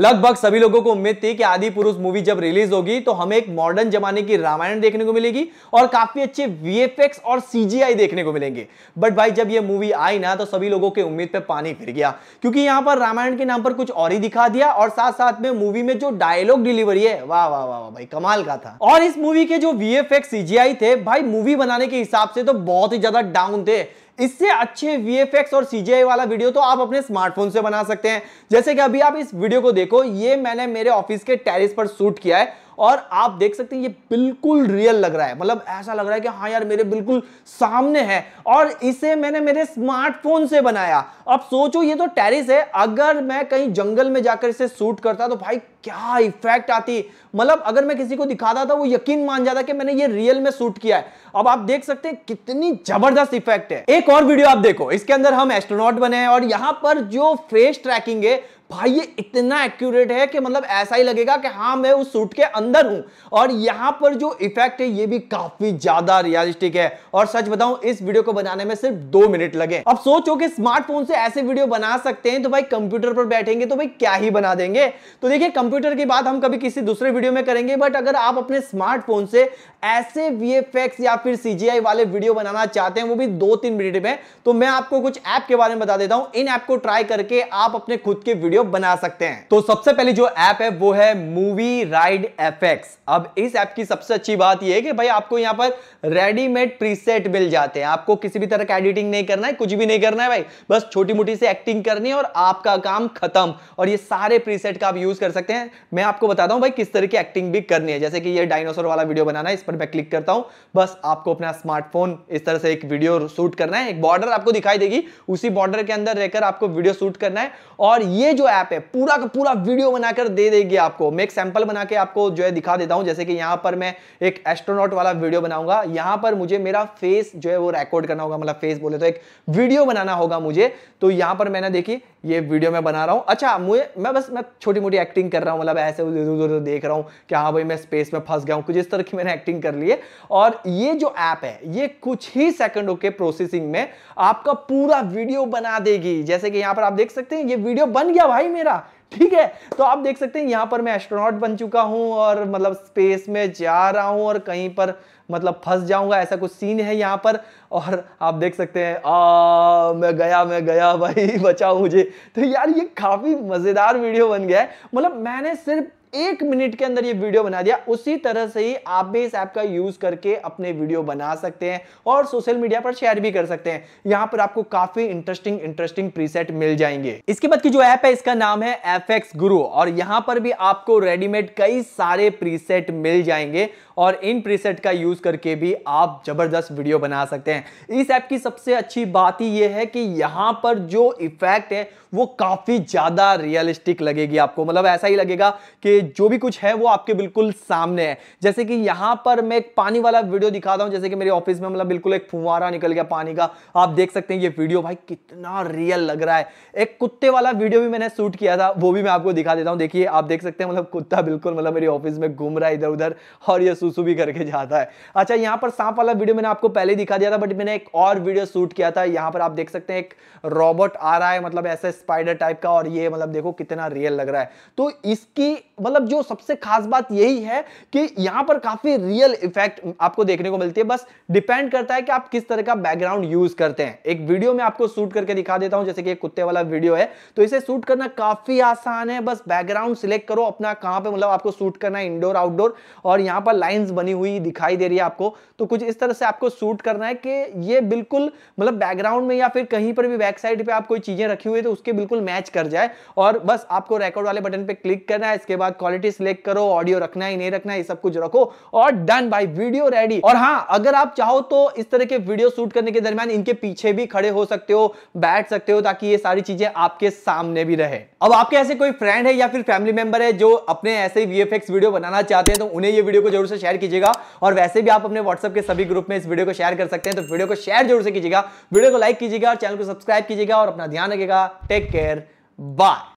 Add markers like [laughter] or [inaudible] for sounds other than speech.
लगभग सभी लोगों को उम्मीद थी कि आदि पुरुष मूवी जब रिलीज होगी तो हमें एक मॉडर्न जमाने की रामायण देखने को मिलेगी और काफी अच्छे वीएफएक्स और सीजीआई देखने को मिलेंगे बट भाई जब ये मूवी आई ना तो सभी लोगों के उम्मीद पे पानी फिर गया क्योंकि यहाँ पर रामायण के नाम पर कुछ और ही दिखा दिया और साथ साथ में मूवी में जो डायलॉग डिलीवरी है वाह वाह वाह भाई कमाल का था और इस मूवी के जो वी एफ सीजीआई थे भाई मूवी बनाने के हिसाब से तो बहुत ही ज्यादा डाउन थे इससे अच्छे वी और सीजीआई वाला वीडियो तो आप अपने स्मार्टफोन से बना सकते हैं जैसे कि अभी आप इस वीडियो को देखो ये मैंने मेरे ऑफिस के टेरिस पर शूट किया है और आप देख सकते हैं ये बिल्कुल रियल लग रहा है मतलब ऐसा लग रहा है कि हाँ यार मेरे बिल्कुल सामने है और इसे मैंने मेरे स्मार्टफोन से बनाया अब सोचो ये तो टेरिस है अगर मैं कहीं जंगल में जाकर इसे शूट करता तो भाई क्या इफेक्ट आती मतलब अगर मैं किसी को दिखाता था तो वो यकीन मान जाता कि मैंने ये रियल में शूट किया है अब आप देख सकते हैं कितनी जबरदस्त इफेक्ट है एक और वीडियो आप देखो इसके अंदर हम एस्ट्रोनॉट बने हैं और यहां पर जो फेस ट्रैकिंग है भाई ये इतना एक्यूरेट है कि मतलब ऐसा ही लगेगा कि हाँ मैं उस सूट के अंदर हूं और यहां पर जो इफेक्ट है ये भी काफी ज्यादा रियलिस्टिक है और सच बताऊं इस वीडियो को बनाने में सिर्फ दो मिनट लगे अब सोचो कि स्मार्टफोन से ऐसे वीडियो बना सकते हैं तो भाई कंप्यूटर पर बैठेंगे तो भाई क्या ही बना देंगे तो देखिए कंप्यूटर की बात हम कभी किसी दूसरे वीडियो में करेंगे बट अगर आप अपने स्मार्टफोन से ऐसे वी या फिर सीजीआई वाले वीडियो बनाना चाहते हैं वो भी दो तीन मिनट में तो मैं आपको कुछ ऐप के बारे में बता देता हूं इन ऐप को ट्राई करके आप अपने खुद के वीडियो लोग बना सकते हैं तो सबसे पहले जो ऐप है वो है मूवी राइड एफ अब इस ऐप की सबसे अच्छी बात यह है कि भाई आपको यहाँ पर रेडीमेड प्रीसेट मिल जाते हैं आपको किसी भी तरह का एडिटिंग नहीं करना है कुछ भी नहीं करना है भाई बस छोटी मोटी से एक्टिंग करनी है और आपका काम खत्म और ये सारे प्रीसेट का आप यूज कर सकते हैं मैं आपको बताता हूँ भाई किस तरह की एक्टिंग भी करनी है जैसे कि ये डायनासोर वाला वीडियो बनाना है इस पर मैं क्लिक करता हूँ बस आपको अपना स्मार्टफोन इस तरह से एक वीडियो शूट करना है एक बॉर्डर आपको दिखाई देगी उसी बॉर्डर के अंदर रहकर आपको वीडियो शूट करना है और ये जो जो ऐप है पूरा का पूरा वीडियो बनाकर दे देगी आपको मैं एक सैंपल बना के आपको जो है दिखा देता हूं जैसे कि यहां पर मैं एक एस्ट्रोनॉट वाला वीडियो बनाऊंगा यहां पर मुझे मेरा फेस जो है वो रिकॉर्ड करना होगा मतलब फेस बोले तो एक वीडियो बनाना होगा मुझे तो यहां पर मैंने देखी ये वीडियो मैं बना रहा हूँ अच्छा मुझे मैं बस मैं छोटी मोटी एक्टिंग कर रहा हूँ मतलब ऐसे उधर उधर देख रहा हूँ कि हाँ भाई मैं स्पेस में फंस गया हूँ कुछ इस तरह की मैंने एक्टिंग कर ली है और ये जो ऐप है ये कुछ ही सेकंडों के प्रोसेसिंग में आपका पूरा वीडियो बना देगी जैसे कि यहाँ पर आप देख सकते हैं ये वीडियो बन गया भाई मेरा ठीक है तो आप देख सकते हैं यहाँ पर मैं एस्ट्रोनॉट बन चुका हूँ और मतलब स्पेस में जा रहा हूँ और कहीं पर मतलब फंस जाऊंगा ऐसा कुछ सीन है यहाँ पर और आप देख सकते हैं आ मैं गया मैं गया भाई [laughs] बचाओ मुझे तो यार ये काफ़ी मज़ेदार वीडियो बन गया है मतलब मैंने सिर्फ एक मिनट के अंदर ये वीडियो बना दिया उसी तरह से ही आप भी इस ऐप का यूज करके अपने वीडियो बना सकते हैं और सोशल मीडिया पर शेयर भी कर सकते हैं यहां पर आपको काफी इंटरेस्टिंग इंटरेस्टिंग प्रीसेट मिल जाएंगे इसके बाद की जो ऐप है इसका नाम है एफ गुरु और यहां पर भी आपको रेडीमेड कई सारे प्रीसेट मिल जाएंगे और इन प्रीसेट का यूज करके भी आप जबरदस्त वीडियो बना सकते हैं इस ऐप की सबसे अच्छी बात ही यह है कि यहां पर जो इफेक्ट है वो काफी ज्यादा रियलिस्टिक लगेगी आपको मतलब ऐसा ही लगेगा कि जो भी कुछ है वो आपके बिल्कुल सामने है जैसे कि यहां पर मैं एक पानी वाला वीडियो दिखा रहा हूं जैसे कि मेरे ऑफिस में मतलब बिल्कुल एक फुहारा निकल गया पानी का आप देख सकते हैं ये वीडियो भाई कितना रियल लग रहा है एक कुत्ते वाला वीडियो भी मैंने शूट किया था वो भी मैं आपको दिखा देता हूँ देखिए आप देख सकते हैं मतलब कुत्ता बिल्कुल मतलब मेरे ऑफिस में घूम रहा है इधर उधर और ये सुसु भी करके जाता है अच्छा यहाँ पर सांप वाला वीडियो मैंने आपको पहले दिखा दिया था बट मैंने एक और वीडियो शूट किया था यहाँ पर आप देख सकते हैं एक रॉबोट आ रहा है मतलब ऐसा स्पाइडर टाइप का और ये मतलब देखो कितना रियल लग रहा है तो इसकी मतलब मतलब जो सबसे खास बात यही है कि यहां पर काफी रियल इफेक्ट आपको देखने को मिलती है बस डिपेंड करता है कि आप किस तरह का बैकग्राउंड यूज करते हैं एक वीडियो में आपको शूट करके दिखा देता हूं जैसे कि कुत्ते वाला वीडियो है तो इसे शूट करना काफी आसान है बस बैकग्राउंड सिलेक्ट करो अपना कहां पर मतलब आपको शूट करना है इंडोर आउटडोर और यहां पर लाइन बनी हुई दिखाई दे रही है आपको तो कुछ इस तरह से आपको शूट करना है कि ये बिल्कुल मतलब बैकग्राउंड में या फिर कहीं पर भी बैक साइड पर आप कोई चीजें रखी हुई है तो उसके बिल्कुल मैच कर जाए और बस आपको रेकॉर्ड वाले बटन पे क्लिक करना है इसके बाद क्वालिटी सिलेक्ट करो ऑडियो रखना ही नहीं रखना है सब कुछ रखो और डन बाई वीडियो रेडी और हाँ अगर आप चाहो तो इस तरह के वीडियो शूट करने के दरमियान इनके पीछे भी खड़े हो सकते हो बैठ सकते हो ताकि ये सारी चीजें आपके सामने भी रहे अब आपके ऐसे कोई फ्रेंड है या फिर फैमिली मेंबर है जो अपने ऐसे वीएफएक्स वीडियो बनाना चाहते हैं तो उन्हें ये वीडियो को जरूर से शेयर कीजिएगा और वैसे भी आप अपने व्हाट्सएप के सभी ग्रुप में इस वीडियो को शेयर कर सकते हैं तो वीडियो को शेयर जरूर से कीजिएगा वीडियो को लाइक कीजिएगा और चैनल को सब्सक्राइब कीजिएगा और अपना ध्यान रखिएगा टेक केयर बाय